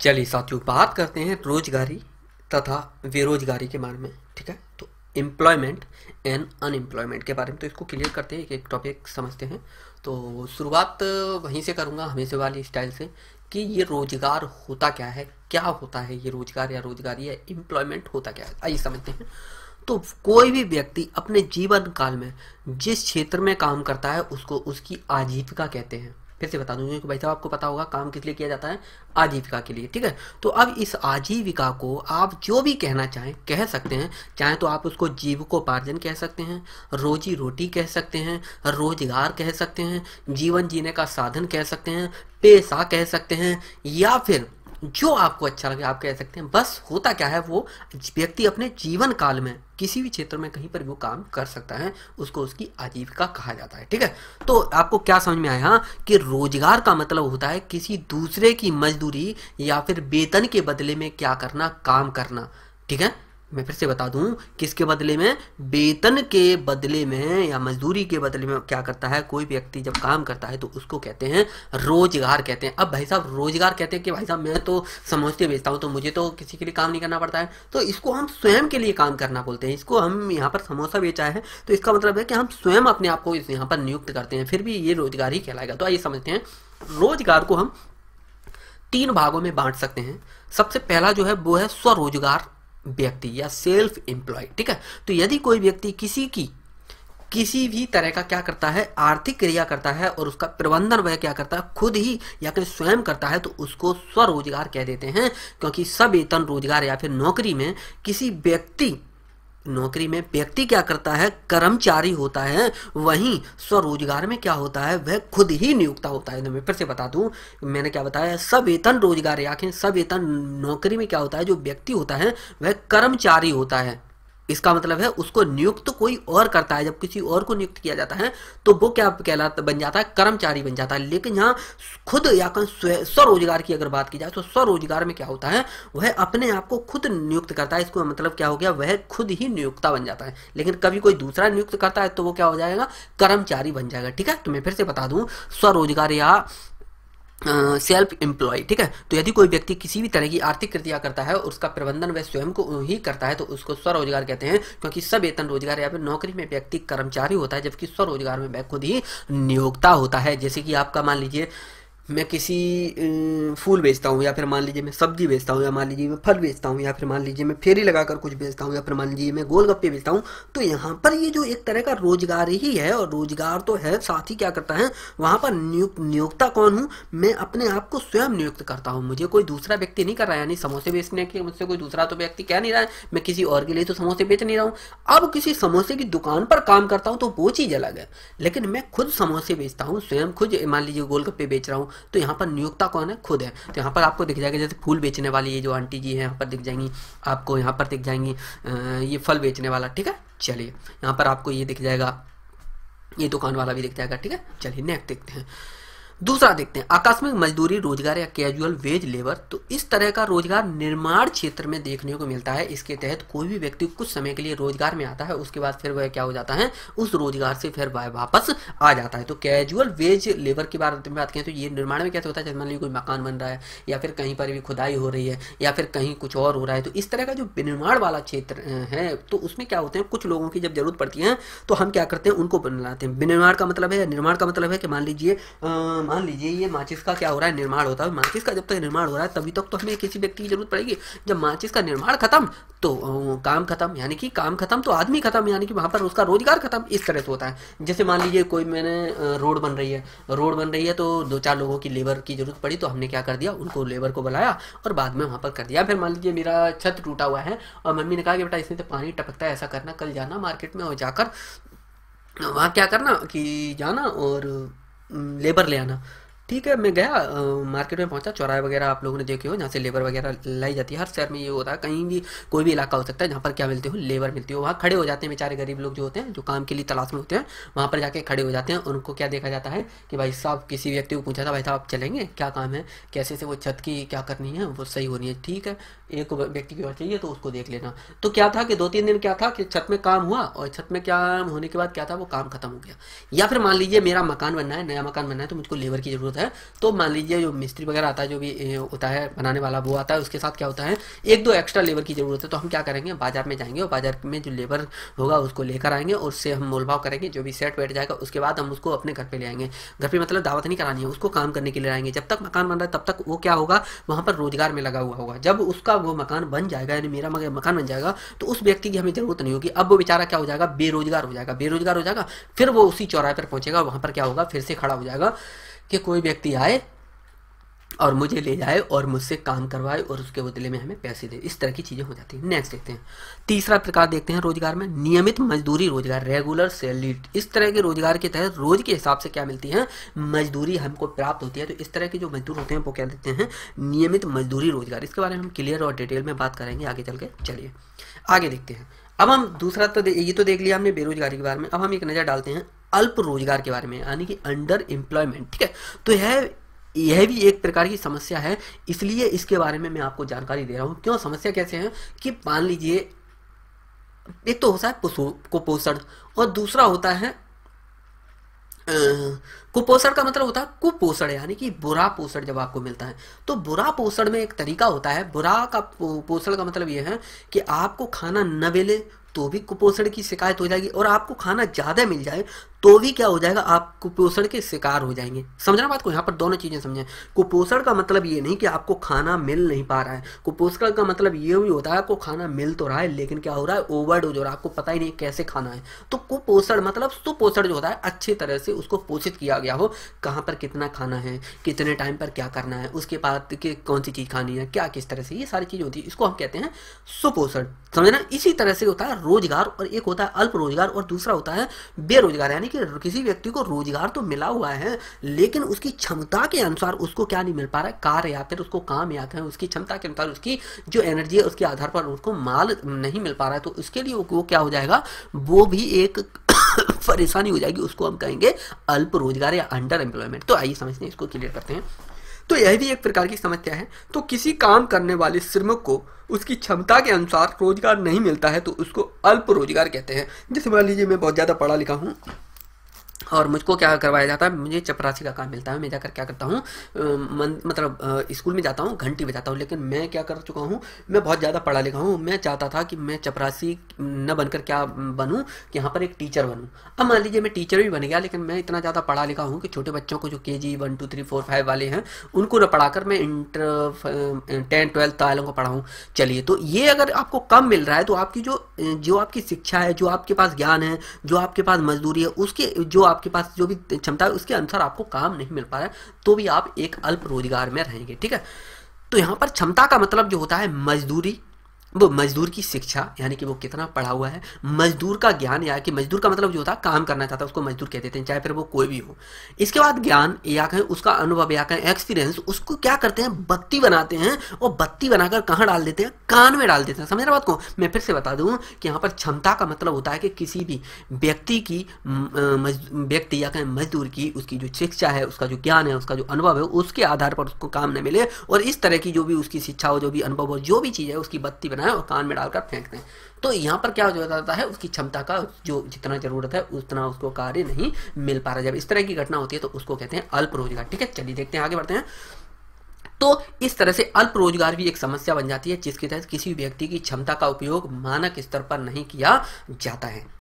चलिए साथियों बात करते हैं रोजगारी तथा बेरोजगारी के बारे में ठीक है तो एम्प्लॉयमेंट एंड अनएम्प्लॉयमेंट के बारे में तो इसको क्लियर करते हैं एक एक टॉपिक समझते हैं तो शुरुआत वहीं से करूँगा हमेशा वाली स्टाइल से कि ये रोजगार होता क्या है क्या होता है ये रोजगार या रोजगारी या एम्प्लॉयमेंट होता क्या है आइए समझते हैं तो कोई भी व्यक्ति अपने जीवन काल में जिस क्षेत्र में काम करता है उसको उसकी आजीविका कहते हैं फिर से बता दूँ क्योंकि भाई साहब आपको पता होगा काम किस लिए किया जाता है आजीविका के लिए ठीक है तो अब इस आजीविका को आप जो भी कहना चाहें कह सकते हैं चाहे तो आप उसको जीवकोपार्जन कह सकते हैं रोजी रोटी कह सकते हैं रोजगार कह सकते हैं जीवन जीने का साधन कह सकते हैं पेशा कह सकते हैं या फिर जो आपको अच्छा लगे आप कह सकते हैं बस होता क्या है वो व्यक्ति अपने जीवन काल में किसी भी क्षेत्र में कहीं पर भी वो काम कर सकता है उसको उसकी आजीविका कहा जाता है ठीक है तो आपको क्या समझ में आया हाँ, कि रोजगार का मतलब होता है किसी दूसरे की मजदूरी या फिर वेतन के बदले में क्या करना काम करना ठीक है मैं फिर से बता दूं किसके बदले में वेतन के बदले में या मजदूरी के बदले में क्या करता है कोई व्यक्ति जब काम करता है तो उसको कहते हैं रोजगार कहते हैं अब भाई साहब रोजगार कहते हैं कि भाई साहब मैं तो समझते बेचता हूं तो मुझे तो किसी के लिए काम नहीं करना पड़ता है तो इसको हम स्वयं के लिए काम करना बोलते हैं इसको हम यहाँ पर समोसा बेचा है तो इसका मतलब है कि हम स्वयं अपने आप को इस यहाँ पर नियुक्त करते हैं फिर भी ये रोजगार ही कहलाएगा तो आइए समझते हैं रोजगार को हम तीन भागों में बांट सकते हैं सबसे पहला जो है वो है स्वरोजगार व्यक्ति या सेल्फ एम्प्लॉय ठीक है तो यदि कोई व्यक्ति किसी की किसी भी तरह का क्या करता है आर्थिक क्रिया करता है और उसका प्रबंधन वह क्या करता है खुद ही या फिर स्वयं करता है तो उसको स्वरोजगार कह देते हैं क्योंकि सवेतन रोजगार या फिर नौकरी में किसी व्यक्ति नौकरी में व्यक्ति क्या करता है कर्मचारी होता है वहीं स्वरोजगार में क्या होता है वह खुद ही नियुक्ता होता है मैं फिर से बता दूं मैंने क्या बताया सवेतन रोजगार सब सवेतन नौकरी में क्या होता है जो व्यक्ति होता है वह कर्मचारी होता है इसका मतलब है उसको नियुक्त तो कोई और करता है जब किसी और को नियुक्त किया जाता है तो वो क्या कहलाता बन जाता है कर्मचारी बन जाता है लेकिन यहाँ खुद या स्वरोजगार की अगर बात की जाए तो स्वरोजगार में क्या होता है वह अपने आप को खुद नियुक्त करता है इसको मतलब क्या हो गया वह खुद ही नियुक्ता बन जाता है लेकिन कभी कोई दूसरा नियुक्त करता है तो वो क्या हो जाएगा कर्मचारी बन जाएगा ठीक है तो मैं फिर से बता दू स्वरोजगार या सेल्फ एम्प्लॉय ठीक है तो यदि कोई व्यक्ति किसी भी तरह की आर्थिक क्रिया करता है और उसका प्रबंधन वह स्वयं को ही करता है तो उसको स्वरोजगार कहते हैं क्योंकि सब वेतन रोजगार या फिर नौकरी में व्यक्ति कर्मचारी होता है जबकि स्वरोजगार में वह खुद ही नियोक्ता होता है जैसे कि आपका मान लीजिए मैं किसी फूल बेचता हूँ या फिर मान लीजिए मैं सब्जी बेचता हूँ या मान लीजिए मैं फल बेचता हूँ या फिर मान लीजिए मैं फेरी लगाकर कुछ बेचता हूँ या फिर मान लीजिए मैं गोलगप्पे बेचता हूँ तो यहाँ पर ये जो एक तरह का रोजगार ही है और रोजगार तो है साथ ही क्या करता है वहाँ पर नियुक्त नियोक्ता कौन हूँ मैं अपने आप को स्वयं नियुक्त करता हूँ मुझे कोई दूसरा व्यक्ति नहीं कर रहा है यानी समोसे बेचने के मुझसे कोई दूसरा तो व्यक्ति कह नहीं रहा है मैं किसी और के लिए तो समोसे बेच नहीं रहा हूँ अब किसी समोसे की दुकान पर काम करता हूँ तो वो चीज़ अलग है लेकिन मैं खुद समोसे बेचता हूँ स्वयं खुद मान लीजिए गोलगप्पे बेच रहा हूँ तो यहाँ पर नियोक्ता कौन है खुद है तो यहाँ पर आपको दिख जाएगा जैसे फूल बेचने वाली ये जो आंटी जी है यहाँ पर दिख जाएंगी आपको यहाँ पर दिख जाएंगी ये फल बेचने वाला ठीक है चलिए यहाँ पर आपको ये दिख जाएगा ये दुकान वाला भी दिख जाएगा ठीक है चलिए नेक्स्ट देखते हैं दूसरा देखते हैं आकस्मिक मजदूरी रोजगार या कैजुअल वेज लेबर तो इस तरह का रोजगार निर्माण क्षेत्र में देखने को मिलता है इसके तहत कोई भी व्यक्ति कुछ समय के लिए रोजगार में आता है उसके बाद फिर वह क्या हो जाता है उस रोजगार से फिर वह वापस आ जाता है तो कैजुअल वेज लेबर के बारे में बात करें तो ये निर्माण में कैसे होता है जैसे मान लीजिए कोई मकान बन रहा है या फिर कहीं पर भी खुदाई हो रही है या फिर कहीं कुछ और हो रहा है तो इस तरह का जो निर्माण वाला क्षेत्र है तो उसमें क्या होते हैं कुछ लोगों की जब जरूरत पड़ती है तो हम क्या करते हैं उनको बनाते हैं विनिर्माण का मतलब है निर्माण का मतलब है कि मान लीजिए मान लीजिए ये माचिस का क्या हो रहा है निर्माण होता है माचिस का जब तक निर्माण हो रहा है तभी तक तो हमें किसी व्यक्ति की जरूरत पड़ेगी जब माचिस का निर्माण खत्म तो काम खत्म यानी कि काम खत्म तो आदमी खत्म यानी कि वहां पर उसका रोजगार खत्म इस तरह से होता है जैसे मान लीजिए कोई मैंने रोड बन रही है रोड बन रही है तो दो चार लोगों की लेबर की जरूरत पड़ी तो हमने क्या कर दिया उनको लेबर को बुलाया और बाद में वहाँ पर कर दिया फिर मान लीजिए मेरा छत टूटा हुआ है और मम्मी ने कहा कि बेटा इसमें तो पानी टपकता है ऐसा करना कल जाना मार्केट में और जाकर वहाँ क्या करना कि जाना और लेबर ले आना ठीक है मैं गया आ, मार्केट में पहुंचा चौराहे वगैरह आप लोगों ने देखे हो जहाँ से लेबर वगैरह लाई जाती है हर शहर में ये होता है कहीं भी कोई भी इलाका हो सकता है जहाँ पर क्या मिलते हो लेबर मिलती हो वहाँ खड़े हो जाते हैं बेचारे गरीब लोग जो होते हैं जो काम के लिए तलाश में होते हैं वहाँ पर जाके खड़े हो जाते हैं उनको क्या देखा जाता है कि भाई साहब किसी व्यक्ति को पूछा था भाई साहब आप चलेंगे क्या काम है कैसे से वो छत की क्या करनी है वो सही होनी है ठीक है एक व्यक्ति की बात चाहिए तो उसको देख लेना तो क्या था कि दो तीन दिन क्या था कि छत में काम हुआ और छत में क्या होने के बाद क्या था वो काम खत्म हो गया या फिर मान लीजिए मेरा मकान बनना है नया मकान बनना है तो मुझको लेबर की जरूरत है तो मान लीजिए जो मिस्त्री वगैरह आता है जो भी होता है बनाने वाला वो आता है उसके साथ क्या होता है एक दो एक्स्ट्रा लेबर की ज़रूरत है तो हम क्या करेंगे बाजार में जाएंगे और बाजार में जो लेबर होगा उसको लेकर आएंगे और उससे हम मोलभाव करेंगे जो भी सेट बैठ जाएगा उसके बाद हम उसको अपने घर पर ले आएंगे घर पर मतलब दावत नहीं करानी है उसको काम करने के लिए आएंगे जब तक मकान बन रहा है तब तक वो क्या होगा वहाँ पर रोजगार में लगा हुआ होगा जब उसका वो मकान बन जाएगा यानी मेरा मकान बन जाएगा तो उस व्यक्ति की हमें ज़रूरत नहीं होगी अब वो बेचारा क्या हो जाएगा बेरोजगार हो जाएगा बेरोजगार हो जाएगा फिर वो उसी चौराहे पर पहुंचेगा वहां पर क्या होगा फिर से खड़ा हो जाएगा कि कोई व्यक्ति आए और मुझे ले जाए और मुझसे काम करवाए और उसके बदले में हमें पैसे दे इस तरह की चीज़ें हो जाती है नेक्स्ट देखते हैं तीसरा प्रकार देखते हैं रोजगार में नियमित मजदूरी रोजगार रेगुलर सैलरी इस तरह के रोजगार के तहत रोज के हिसाब से क्या मिलती है मजदूरी हमको प्राप्त होती है तो इस तरह के जो मजदूर होते हैं वो क्या देते हैं नियमित मजदूरी रोजगार इसके बारे में हम क्लियर और डिटेल में बात करेंगे आगे चल के चलिए आगे देखते हैं अब हम दूसरा तो ये तो देख लिया हमने बेरोजगारी के बारे में अब हम एक नज़र डालते हैं अल्प रोजगार के बारे में यानी कि अंडर एम्प्लॉयमेंट ठीक है तो यह यह भी एक प्रकार की समस्या है इसलिए इसके बारे में मैं आपको जानकारी दे रहा हूँ क्यों समस्या कैसे है कि मान लीजिए एक तो होता है कुपोषण और दूसरा होता है कुपोषण का मतलब होता है कुपोषण यानी कि बुरा पोषण जब आपको मिलता है तो बुरा पोषण में एक तरीका होता है बुरा का पोषण का मतलब यह है कि आपको खाना न मिले तो भी कुपोषण की शिकायत हो जाएगी और आपको खाना ज़्यादा मिल जाए तो भी क्या हो जाएगा आप कुपोषण के शिकार हो जाएंगे समझना बात को यहाँ पर दोनों चीज़ें समझें कुपोषण का मतलब ये नहीं कि आपको खाना मिल नहीं पा रहा है कुपोषण का मतलब ये भी होता है आपको खाना मिल तो रहा है लेकिन क्या हो रहा है डोज हो रहा है आपको पता ही नहीं कैसे खाना है तो कुपोषण मतलब सुपोषण जो होता है अच्छी तरह से उसको पोषित किया गया हो कहाँ पर कितना खाना है कितने टाइम पर क्या करना है उसके बाद कौन सी चीज़ खानी है क्या किस तरह से ये सारी चीज़ होती है इसको हम कहते हैं सुपोषण समझना इसी तरह से होता है रोजगार और एक होता है अल्प रोजगार और दूसरा होता है बेरोजगार यानी यानी कि किसी व्यक्ति को रोजगार तो मिला हुआ है लेकिन उसकी क्षमता के अनुसार उसको क्या नहीं मिल पा रहा है कार या फिर उसको काम या फिर उसकी क्षमता के अनुसार उसकी जो एनर्जी है उसके आधार पर उसको माल नहीं मिल पा रहा है तो उसके लिए वो क्या हो जाएगा वो भी एक परेशानी हो जाएगी उसको हम कहेंगे अल्प रोजगार या अंडर एम्प्लॉयमेंट तो आइए समझते हैं इसको क्लियर करते हैं तो यह भी एक प्रकार की समस्या है तो किसी काम करने वाले श्रमिक को उसकी क्षमता के अनुसार रोजगार नहीं मिलता है तो उसको अल्प रोजगार कहते हैं जैसे मान लीजिए मैं बहुत ज़्यादा पढ़ा लिखा हूं और मुझको क्या करवाया जाता है मुझे चपरासी का काम मिलता है मैं जाकर क्या करता हूँ मतलब स्कूल में जाता हूँ घंटी बजाता हूँ लेकिन मैं क्या कर चुका हूँ मैं बहुत ज़्यादा पढ़ा लिखा हूँ मैं चाहता था कि मैं चपरासी न बनकर क्या बनूँ कि यहाँ पर एक टीचर बनूँ अब मान लीजिए मैं टीचर भी बन गया लेकिन मैं इतना ज़्यादा पढ़ा लिखा हूँ कि छोटे बच्चों को जो K G one two three four five वाले हैं उनको न पढ़ाकर मैं इंटर टेंथ ट्वेल्थ वालों को पढ़ाऊँ चलिए तो ये अगर आपको कम मिल रहा है तो आपकी जो जो आपकी शिक्षा है जो आपके पास ज्ञान है जो आपके पास मजदूरी है उसके जो आप आपके पास जो भी क्षमता है उसके अनुसार आपको काम नहीं मिल पा रहा है तो भी आप एक अल्प रोजगार में रहेंगे ठीक है तो यहाँ पर क्षमता का मतलब जो होता है मजदूरी वो मजदूर की शिक्षा यानी कि वो कितना पढ़ा हुआ है मजदूर का ज्ञान या कि मजदूर का मतलब जो होता है काम करना चाहता है उसको मजदूर कह देते हैं चाहे फिर वो कोई भी हो इसके बाद ज्ञान या कहें उसका अनुभव या कहें एक्सपीरियंस उसको क्या करते हैं बत्ती बनाते हैं और बत्ती बनाकर कहाँ डाल देते हैं कान में डाल देते हैं समझ रहे बात को मैं फिर से बता दूँ कि यहाँ पर क्षमता का मतलब होता है कि किसी भी व्यक्ति की व्यक्ति या कहें मजदूर की उसकी जो शिक्षा है उसका जो ज्ञान है उसका जो अनुभव है उसके आधार पर उसको काम न मिले और इस तरह की जो भी उसकी शिक्षा हो जो भी अनुभव हो जो भी चीज़ है उसकी बत्ती बनाए और कान में डालकर फेंकते हैं तो यहाँ पर क्या हो जाता है उसकी क्षमता का जो जितना जरूरत है उतना उसको कार्य नहीं मिल पा रहा जब इस तरह की घटना होती है तो उसको कहते हैं अल्प रोजगार ठीक है चलिए देखते हैं आगे बढ़ते हैं तो इस तरह से अल्प रोजगार भी एक समस्या बन जाती है जिसके तहत किसी व्यक्ति की क्षमता का उपयोग मानक स्तर पर नहीं किया जाता है